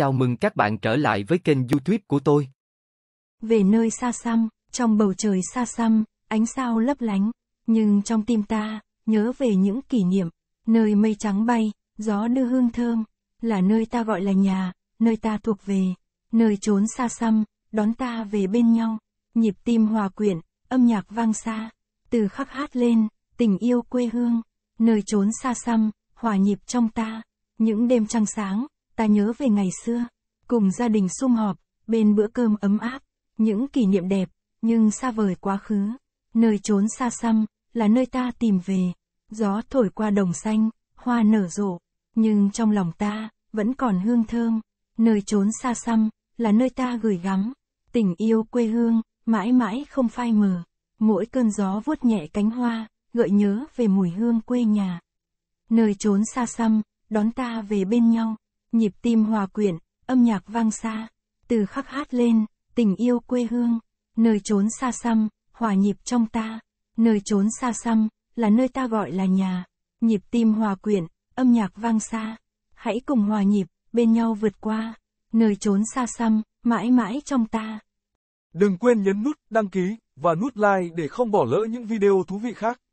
Chào mừng các bạn trở lại với kênh youtube của tôi. Về nơi xa xăm, trong bầu trời xa xăm, ánh sao lấp lánh, nhưng trong tim ta, nhớ về những kỷ niệm, nơi mây trắng bay, gió đưa hương thơm, là nơi ta gọi là nhà, nơi ta thuộc về, nơi trốn xa xăm, đón ta về bên nhau, nhịp tim hòa quyện, âm nhạc vang xa, từ khắc hát lên, tình yêu quê hương, nơi trốn xa xăm, hòa nhịp trong ta, những đêm trăng sáng, ta nhớ về ngày xưa, cùng gia đình sum họp, bên bữa cơm ấm áp, những kỷ niệm đẹp, nhưng xa vời quá khứ, nơi trốn xa xăm, là nơi ta tìm về, gió thổi qua đồng xanh, hoa nở rộ, nhưng trong lòng ta, vẫn còn hương thơm, nơi trốn xa xăm, là nơi ta gửi gắm, tình yêu quê hương, mãi mãi không phai mờ, mỗi cơn gió vuốt nhẹ cánh hoa, gợi nhớ về mùi hương quê nhà. Nơi trốn xa xăm, đón ta về bên nhau nhịp tim hòa quyện, âm nhạc vang xa, từ khắc hát lên, tình yêu quê hương, nơi trốn xa xăm, hòa nhịp trong ta, nơi trốn xa xăm, là nơi ta gọi là nhà, nhịp tim hòa quyện, âm nhạc vang xa, hãy cùng hòa nhịp, bên nhau vượt qua, nơi trốn xa xăm, mãi mãi trong ta. Đừng quên nhấn nút đăng ký và nút like để không bỏ lỡ những video thú vị khác.